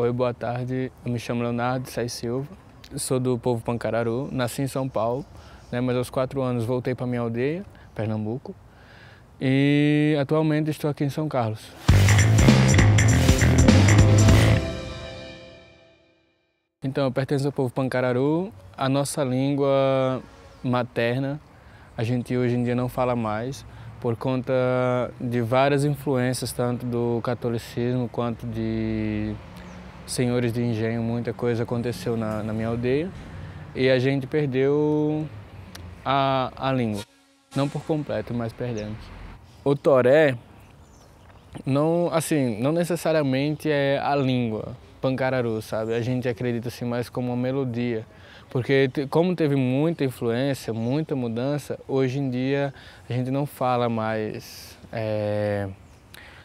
Oi, boa tarde. Eu me chamo Leonardo Sais Silva, sou do povo Pancararu, nasci em São Paulo, né, mas aos quatro anos voltei para minha aldeia, Pernambuco, e atualmente estou aqui em São Carlos. Então, eu pertenço ao povo Pancararu, a nossa língua materna, a gente hoje em dia não fala mais, por conta de várias influências, tanto do catolicismo quanto de senhores de engenho, muita coisa aconteceu na, na minha aldeia e a gente perdeu a, a língua. Não por completo, mas perdemos. O toré, não, assim, não necessariamente é a língua, pancararu, sabe? A gente acredita assim mais como uma melodia. Porque como teve muita influência, muita mudança, hoje em dia a gente não fala mais é,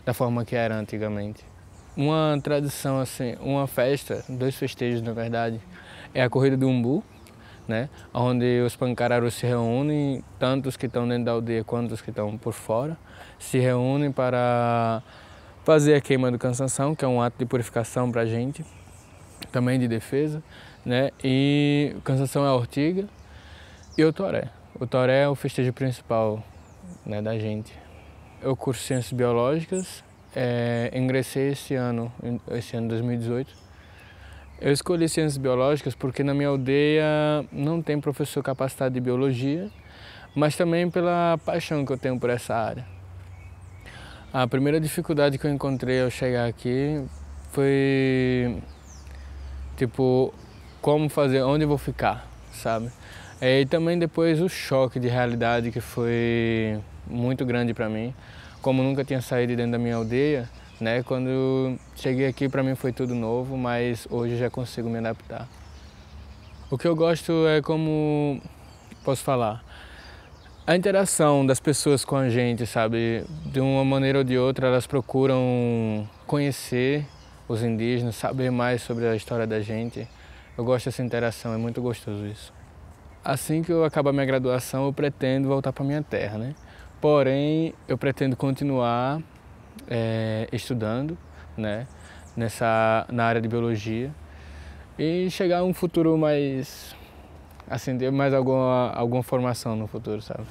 da forma que era antigamente. Uma tradição, assim, uma festa, dois festejos na verdade, é a Corrida do Umbu, né? onde os pancararos se reúnem, tanto os que estão dentro da aldeia quanto os que estão por fora, se reúnem para fazer a queima do cansação, que é um ato de purificação para a gente, também de defesa. Né? E cansação é a ortiga e o toré. O toré é o festejo principal né, da gente. Eu curso ciências biológicas é, ingressei esse ano, esse ano 2018. Eu escolhi ciências biológicas porque na minha aldeia não tem professor capacitado de biologia, mas também pela paixão que eu tenho por essa área. A primeira dificuldade que eu encontrei ao chegar aqui foi tipo como fazer, onde eu vou ficar, sabe? É, e também depois o choque de realidade que foi muito grande para mim como nunca tinha saído dentro da minha aldeia, né? Quando cheguei aqui para mim foi tudo novo, mas hoje já consigo me adaptar. O que eu gosto é como posso falar a interação das pessoas com a gente, sabe? De uma maneira ou de outra, elas procuram conhecer os indígenas, saber mais sobre a história da gente. Eu gosto dessa interação, é muito gostoso isso. Assim que eu acabar minha graduação, eu pretendo voltar para minha terra, né? Porém, eu pretendo continuar é, estudando, né? Nessa, na área de biologia e chegar a um futuro mais, assim, ter mais alguma, alguma formação no futuro, sabe?